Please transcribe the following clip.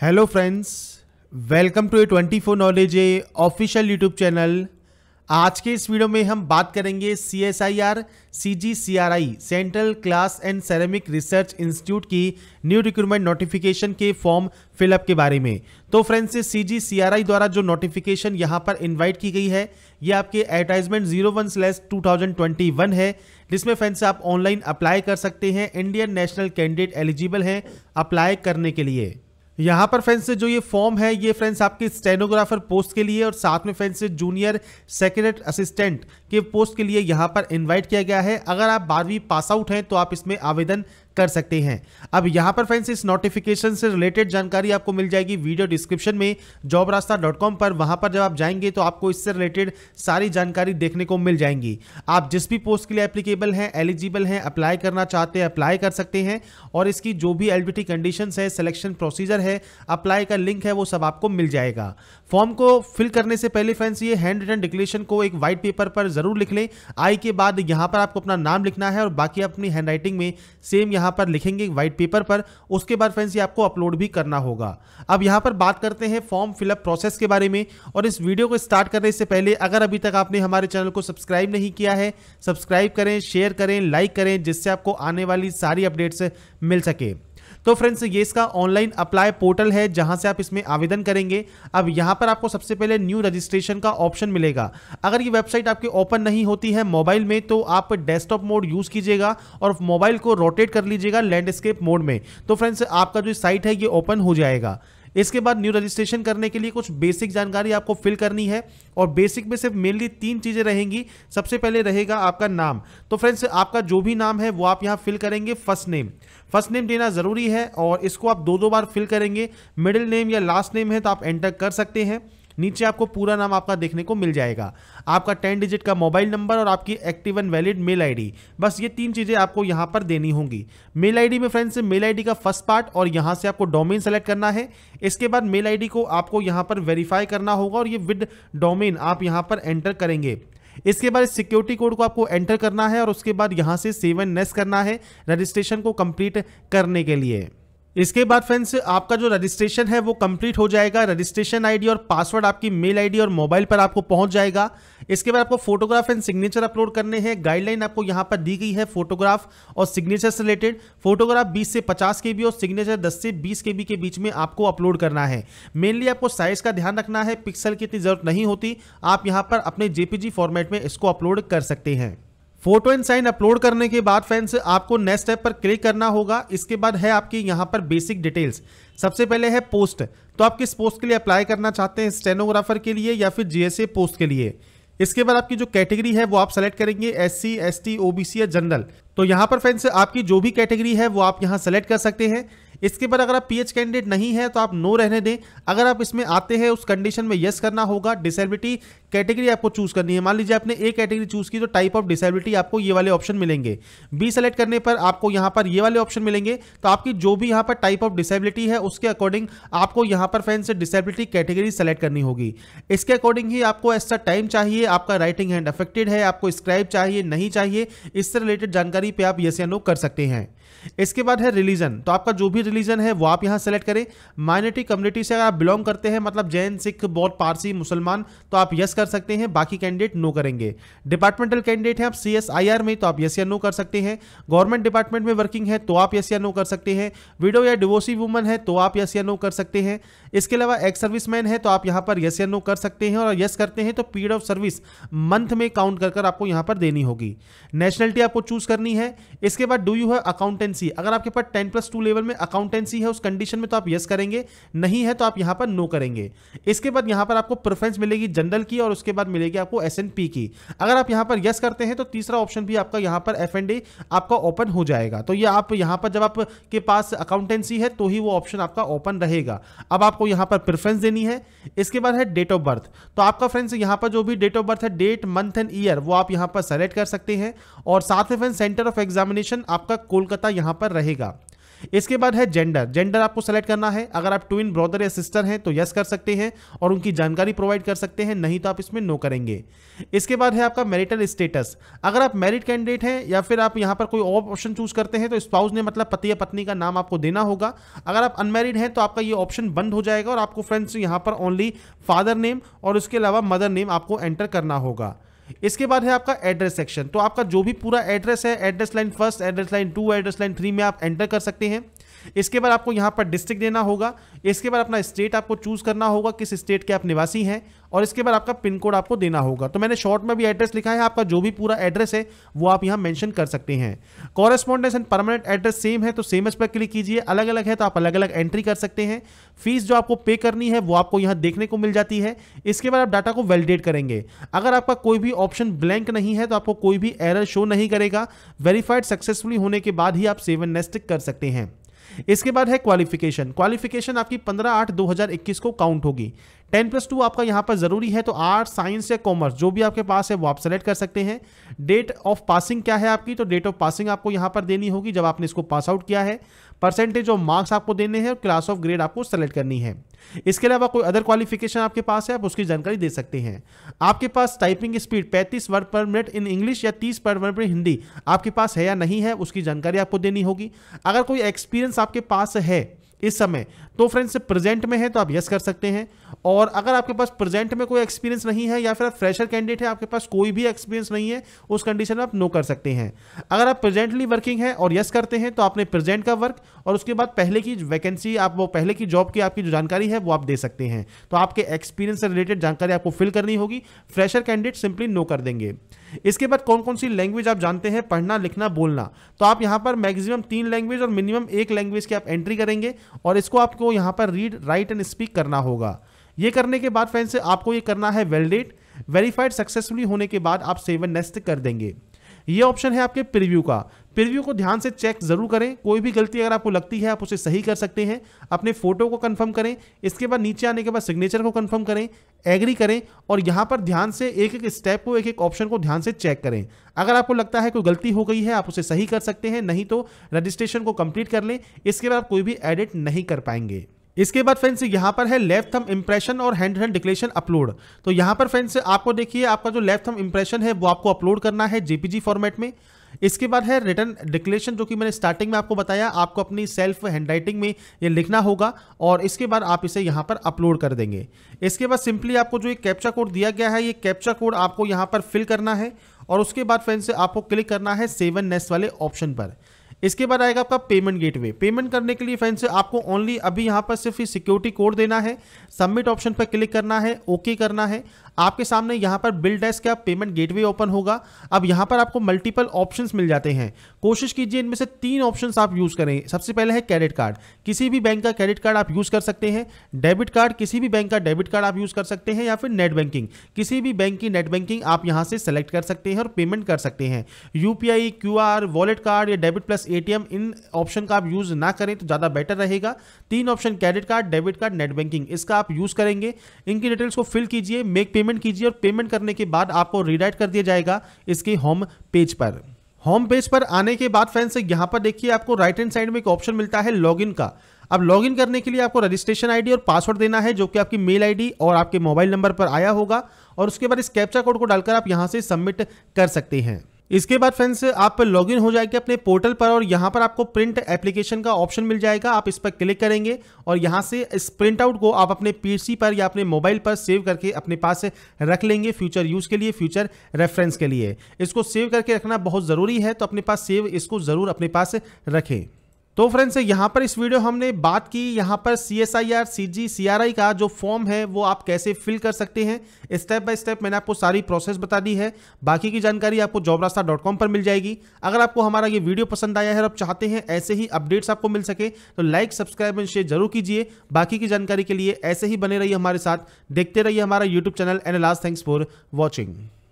hello friends welcome to A twenty four knowledge A official YouTube channel आज के इस video में हम बात करेंगे C S I R C G C R I central glass and ceramic research institute की new recruitment notification के form fill up के बारे में तो फ्रेंड्स सी जी सी आर आई द्वारा जो नोटिफिकेशन यहाँ पर इन्वाइट की गई है ये आपके advertisement zero one slash two thousand twenty one है जिसमें फ्रेंड्स आप ऑनलाइन अप्लाई कर सकते हैं इंडियन नेशनल कैंडिडेट एलिजिबल हैं अप्लाई करने के लिए यहाँ पर फ्रेंड्स जो ये फॉर्म है ये फ्रेंड्स आपके स्टेनोग्राफर पोस्ट के लिए और साथ में फ्रेंड्स जूनियर सेक्रेटरी असिस्टेंट के पोस्ट के लिए यहाँ पर इनवाइट किया गया है अगर आप बारहवीं पास आउट हैं तो आप इसमें आवेदन कर सकते हैं अब यहां पर फ्रेंड्स इस नोटिफिकेशन से रिलेटेड जानकारी आपको मिल जाएगी वीडियो डिस्क्रिप्शन में जॉब रास्ता डॉट कॉम पर वहां पर जब आप जाएंगे तो आपको इससे रिलेटेड सारी जानकारी देखने को मिल जाएंगी आप जिस भी पोस्ट के लिए एप्लीकेबल हैं एलिजिबल हैं अप्लाई करना चाहते हैं अप्लाई कर सकते हैं और इसकी जो भी एलिबिलिटी कंडीशन है सिलेक्शन प्रोसीजर है अप्लाई का लिंक है वो सब आपको मिल जाएगा फॉर्म को फिल करने से पहले फ्रेंड्स ये हैंड रिटर्न डिक्लेरेशन को एक व्हाइट पेपर पर जरूर लिख लें आई के बाद यहाँ पर आपको अपना नाम लिखना है और बाकी अपनी हैंड राइटिंग में सेम यहाँ यहां पर लिखेंगे व्हाइट पेपर पर उसके बाद फ्रेंड्स ये आपको अपलोड भी करना होगा अब यहां पर बात करते हैं फॉर्म फिलअप प्रोसेस के बारे में और इस वीडियो को स्टार्ट करने से पहले अगर अभी तक आपने हमारे चैनल को सब्सक्राइब नहीं किया है सब्सक्राइब करें शेयर करें लाइक करें जिससे आपको आने वाली सारी अपडेट्स मिल सके तो फ्रेंड्स ये इसका ऑनलाइन अप्लाई पोर्टल है जहां से आप इसमें आवेदन करेंगे अब यहां पर आपको सबसे पहले न्यू रजिस्ट्रेशन का ऑप्शन मिलेगा अगर ये वेबसाइट आपके ओपन नहीं होती है मोबाइल में तो आप डेस्कटॉप मोड यूज कीजिएगा और मोबाइल को रोटेट कर लीजिएगा लैंडस्केप मोड में तो फ्रेंड्स आपका जो साइट है ये ओपन हो जाएगा इसके बाद न्यू रजिस्ट्रेशन करने के लिए कुछ बेसिक जानकारी आपको फिल करनी है और बेसिक में सिर्फ मेनली तीन चीज़ें रहेंगी सबसे पहले रहेगा आपका नाम तो फ्रेंड्स आपका जो भी नाम है वो आप यहाँ फिल करेंगे फर्स्ट नेम फर्स्ट नेम देना ज़रूरी है और इसको आप दो दो बार फिल करेंगे मिडिल नेम या लास्ट नेम है तो आप एंटर कर सकते हैं नीचे आपको पूरा नाम आपका देखने को मिल जाएगा आपका टेन डिजिट का मोबाइल नंबर और आपकी active and valid mail ID बस ये तीन चीज़ें आपको यहाँ पर देनी होंगी मेल आईडी में फ्रेंड्स मेल आईडी का फर्स्ट पार्ट और यहाँ से आपको डोमेन सेलेक्ट करना है इसके बाद मेल आईडी को आपको यहाँ पर वेरीफाई करना होगा और ये विद डोमेन आप यहाँ पर एंटर करेंगे इसके बाद सिक्योरिटी कोड को आपको एंटर करना है और उसके बाद यहाँ से सेवन नेस करना है रजिस्ट्रेशन को कंप्लीट करने के लिए इसके बाद फ्रेंड्स आपका जो रजिस्ट्रेशन है वो कंप्लीट हो जाएगा रजिस्ट्रेशन आईडी और पासवर्ड आपकी मेल आईडी और मोबाइल पर आपको पहुंच जाएगा इसके बाद आपको फोटोग्राफ एंड सिग्नेचर अपलोड करने हैं गाइडलाइन आपको यहाँ पर दी गई है फोटोग्राफ और सिग्नेचर से रिलेटेड फोटोग्राफ 20 से 50 के और सिग्नेचर 10 से 20 के के बीच में आपको अपलोड करना है मेनली आपको साइज का ध्यान रखना है पिक्सल की इतनी जरूरत नहीं होती आप यहाँ पर अपने जेपीजी फॉर्मेट में इसको अपलोड कर सकते हैं फोटो एंड साइन अपलोड करने के बाद फ्रेंड्स आपको नेक्स्ट स्टेप पर क्लिक करना होगा इसके बाद है आपकी यहाँ पर बेसिक डिटेल्स सबसे पहले है पोस्ट तो आप किस पोस्ट के लिए अप्लाई करना चाहते हैं स्टेनोग्राफर के लिए या फिर जीएसए पोस्ट के लिए इसके बाद आपकी जो कैटेगरी है वो आप सेलेक्ट करेंगे S C S T O B C या जनरल तो यहाँ पर फ्रेंड्स आपकी जो भी कैटेगरी है वो आप यहाँ सेलेक्ट कर सकते हैं इसके बाद अगर आप पीएच कैंडिडेट नहीं है तो आप नो रहने दें अगर आप इसमें आते हैं उस कंडीशन में यस करना होगा डिसेबिलिटी कैटेगरी आपको चूज करनी है मान लीजिए आपने ए कैटेगरी चूज की तो टाइप ऑफ डिसेबिलिटी आपको ये वाले ऑप्शन मिलेंगे बी सेलेक्ट करने पर आपको यहाँ पर ये वाले ऑप्शन मिलेंगे तो आपकी जो भी यहाँ पर टाइप ऑफ डिसेबिलिटी है उसके अकॉर्डिंग आपको यहाँ पर फैन से डिसेबिलिटी कैटेगरी सेलेक्ट करनी होगी इसके अकॉर्डिंग ही आपको ऐसा टाइम चाहिए आपका राइटिंग हैंड अफेक्टेड है आपको स्क्राइब चाहिए नहीं चाहिए इससे रिलेटेड जानकारी पर आप ये या कर सकते हैं इसके बाद है रिलीजन तो आपका जो भी रिलीजन है वो आप यहां सेलेक्ट करें माइनॉरिटी कम्युनिटी से अगर आप बिलोंग करते हैं मतलब जैन सिख बौद्ध पारसी मुसलमान तो आप यस कर कर सकते हैं बाकी कैंडिडेट नो करेंगे डिपार्टमेंटल कैंडिडेट हैं आप सी में तो आप यस या नो कर सकते हैं गवर्नमेंट डिपार्टमेंट में वर्किंग है तो आप यस या नो कर सकते हैं विडो या डिवोसी वुमन है तो आप यस या नो कर सकते हैं इसके अलावा एक्स सर्विसमैन है तो आप यहाँ पर यस या नो कर सकते हैं और यस करते हैं तो पीरियड ऑफ सर्विस मंथ में काउंट कर, कर आपको यहाँ पर देनी होगी नेशनलिटी आपको चूज करनी है इसके बाद डू यू है अकाउंटेंसी अगर आपके पास टेन प्लस टू लेवल में अकाउंटेंसी है उस कंडीशन में तो आप यस करेंगे नहीं है तो आप यहाँ पर नो करेंगे इसके बाद यहाँ पर आपको प्रेफरेंस मिलेगी जनरल की और उसके बाद मिलेगी आपको एस की अगर आप यहाँ पर यस करते हैं तो तीसरा ऑप्शन भी आपका यहाँ पर एफ आपका ओपन हो जाएगा तो ये आप यहाँ पर जब आपके पास अकाउंटेंसी है तो ही वो ऑप्शन आपका ओपन रहेगा अब आपको यहाँ पर प्रेफरेंस देनी है इसके बाद है डेट ऑफ बर्थ तो आपका फ्रेंड्स यहाँ पर जो भी डेट ऑफ बर्थ है डेट मंथ एंड ईयर वो आप यहाँ पर सेलेक्ट कर सकते हैं और साथ में फ्रेंड सेंटर ऑफ एग्जामिनेशन आपका कोलकाता यहाँ पर रहेगा इसके बाद है जेंडर जेंडर आपको सेलेक्ट करना है अगर आप ट्विन ब्रदर या सिस्टर हैं तो यस कर सकते हैं और उनकी जानकारी प्रोवाइड कर सकते हैं नहीं तो आप इसमें नो करेंगे इसके बाद है आपका मेरिटल स्टेटस अगर आप मेरिट कैंडिडेट हैं या फिर आप यहाँ पर कोई और ऑप्शन चूज करते हैं तो स्पाउस ने मतलब पति या पत्नी का नाम आपको देना होगा अगर आप अनमेरिड हैं तो आपका ये ऑप्शन बंद हो जाएगा और आपको फ्रेंड्स यहाँ पर ओनली फादर नेम और उसके अलावा मदर नेम आपको एंटर करना होगा इसके बाद है आपका एड्रेस सेक्शन तो आपका जो भी पूरा एड्रेस है address line first address line two address line three में आप एंटर कर सकते हैं इसके बाद आपको यहाँ पर डिस्ट्रिक्ट देना होगा इसके बाद अपना स्टेट आपको चूज करना होगा किस स्टेट के आप निवासी हैं और इसके बाद आपका पिन कोड आपको देना होगा तो मैंने शॉर्ट में भी एड्रेस लिखा है आपका जो भी पूरा एड्रेस है वो आप यहाँ मैंशन कर सकते हैं correspondence and permanent address same है तो सेम इस पर क्लिक कीजिए अलग अलग है तो आप अलग अलग एंट्री कर सकते हैं फीस जो आपको पे करनी है वो आपको यहाँ देखने को मिल जाती है इसके बाद आप डाटा को वैलिडेट करेंगे अगर आपका कोई भी ऑप्शन ब्लैंक नहीं है तो आपको कोई भी एरर शो नहीं करेगा वेरीफाइड सक्सेसफुली होने के बाद ही आप सेवन नेस्ट कर सकते हैं इसके बाद है क्वालिफिकेशन क्वालिफिकेशन आपकी पंद्रह आठ दो हजार इक्कीस को काउंट होगी टेन प्लस टू आपका यहाँ पर ज़रूरी है तो आर्ट साइंस या कॉमर्स जो भी आपके पास है वो आप सेलेक्ट कर सकते हैं डेट ऑफ पासिंग क्या है आपकी तो डेट ऑफ पासिंग आपको यहाँ पर देनी होगी जब आपने इसको पास आउट किया है परसेंटेज ऑफ मार्क्स आपको देने हैं और क्लास ऑफ ग्रेड आपको सेलेक्ट करनी है इसके अलावा कोई अदर क्वालिफिकेशन आपके पास है आप उसकी जानकारी दे सकते हैं आपके पास टाइपिंग स्पीड पैंतीस word per minute in English या तीस वर्ड पर मिनट हिंदी आपके पास है या नहीं है उसकी जानकारी आपको देनी होगी अगर कोई एक्सपीरियंस आपके पास है इस समय तो फ्रेंड्स प्रेजेंट में है तो आप यस कर सकते हैं और अगर आपके पास प्रेजेंट में कोई एक्सपीरियंस नहीं है या फिर आप फ्रेशर कैंडिडेट है आपके पास कोई भी एक्सपीरियंस नहीं है उस कंडीशन में आप नो कर सकते हैं अगर आप प्रेजेंटली वर्किंग है और यस करते हैं तो आपने प्रेजेंट का वर्क और उसके बाद पहले की वैकेंसी आप वो पहले की जॉब की आपकी जो जानकारी है वो आप दे सकते हैं तो आपके एक्सपीरियंस से रिलेटेड जानकारी आपको फिल करनी होगी फ्रेशर कैंडिडेट सिंपली नो कर देंगे इसके बाद कौन कौन सी लैंग्वेज आप जानते हैं पढ़ना लिखना बोलना तो आप यहाँ पर मैक्सिमम तीन लैंग्वेज और मिनिमम एक लैंग्वेज की आप एंट्री करेंगे और इसको आपको यहाँ पर रीड राइट एंड स्पीक करना होगा ये करने के बाद फ्रेंड्स आपको ये करना है वेलडेट वेरीफाइड सक्सेसफुली होने के बाद आप सेवन नेस्ट कर देंगे ये ऑप्शन है आपके प्रीव्यू का प्रिव्यू को ध्यान से चेक जरूर करें कोई भी गलती अगर आपको लगती है आप उसे सही कर सकते हैं अपने फोटो को कंफर्म करें इसके बाद नीचे आने के बाद सिग्नेचर को कंफर्म करें एग्री करें और यहाँ पर ध्यान से एक एक स्टेप को एक एक ऑप्शन को ध्यान से चेक करें अगर आपको लगता है कोई गलती हो गई है आप उसे सही कर सकते हैं नहीं तो रजिस्ट्रेशन को कंप्लीट कर लें इसके बाद आप कोई भी एडिट नहीं कर पाएंगे इसके बाद फ्रेंड्स यहाँ पर है लेफ्ट थम इम्प्रेशन और हैंड हैंड डिक्लेशन अपलोड तो यहाँ पर फ्रेंड्स आपको देखिए आपका जो लेफ्ट थम इम्प्रेशन है वो आपको अपलोड करना है जेपीजी फॉर्मेट में इसके बाद है रिटर्न डिक्लेरेशन जो कि मैंने स्टार्टिंग में आपको बताया आपको अपनी सेल्फ हैंडराइटिंग में ये लिखना होगा और इसके बाद आप इसे यहाँ पर अपलोड कर देंगे इसके बाद सिंपली आपको जो ये कैप्चा कोड दिया गया है ये कैप्चा कोड आपको यहाँ पर फिल करना है और उसके बाद फ्रेंड से आपको क्लिक करना है सेवन नेस वाले ऑप्शन पर इसके बाद आएगा आपका पेमेंट गेटवे पेमेंट करने के लिए फ्रेंड्स आपको ओनली अभी यहाँ पर सिर्फ सिक्योरिटी कोड देना है सबमिट ऑप्शन पर क्लिक करना है ओके करना है आपके सामने यहाँ पर बिल डेस्क का पेमेंट गेटवे ओपन होगा अब यहाँ पर आपको मल्टीपल ऑप्शंस मिल जाते हैं कोशिश कीजिए इनमें से तीन ऑप्शंस आप यूज़ करें सबसे पहले है क्रेडिट कार्ड किसी भी बैंक का क्रेडिट कार्ड आप यूज़ कर सकते हैं डेबिट कार्ड किसी भी बैंक का डेबिट कार्ड आप यूज़ कर सकते हैं या फिर नेट बैंकिंग किसी भी बैंक की नेट बैंकिंग आप यहाँ से सेलेक्ट कर सकते हैं और पेमेंट कर सकते हैं यूपीआई क्यूआर वॉलेट कार्ड या डेबिट प्लस एटीएम इन ऑप्शन का आप यूज ना करें तो ज्यादा बेटर रहेगा तीन option credit card debit card net banking इसका आप यूज करेंगे इनकी डिटेल्स को फिल कीजिए मेक पेमेंट कीजिए और पेमेंट करने के बाद आपको रीडाइट कर दिया जाएगा इसके होम पेज पर होम पेज पर आने के बाद फ्रेंड्स यहां पर देखिए आपको राइट हैंड साइड में एक ऑप्शन मिलता है लॉगिन का अब लॉगिन करने के लिए आपको रजिस्ट्रेशन आईडी और पासवर्ड देना है जो कि आपकी मेल आईडी और आपके मोबाइल नंबर पर आया होगा और उसके बाद इस कैप्चा कोड को डालकर आप यहां से सबमिट कर सकते हैं इसके बाद फ्रेंड्स आप लॉग इन हो जाएगी अपने पोर्टल पर और यहाँ पर आपको प्रिंट एप्लीकेशन का ऑप्शन मिल जाएगा आप इस पर क्लिक करेंगे और यहाँ से इस प्रिंट आउट को आप अपने पीसी पर या अपने मोबाइल पर सेव करके अपने पास रख लेंगे फ्यूचर यूज़ के लिए फ्यूचर रेफरेंस के लिए इसको सेव करके रखना बहुत ज़रूरी है तो अपने पास सेव इसको ज़रूर अपने पास रखें तो फ्रेंड्स यहाँ पर इस वीडियो हमने बात की यहाँ पर C S I R C G C R I का जो फॉर्म है वो आप कैसे फिल कर सकते हैं स्टेप बाय स्टेप मैंने आपको सारी प्रोसेस बता दी है बाकी की जानकारी आपको रास्ता डॉट कॉम पर मिल जाएगी अगर आपको हमारा ये वीडियो पसंद आया है और आप चाहते हैं ऐसे ही अपडेट्स आपको मिल सके तो लाइक सब्सक्राइब एंड शेयर जरूर कीजिए बाकी की जानकारी के लिए ऐसे ही बने रहिए हमारे साथ देखते रहिए हमारा YouTube channel and last thanks for watching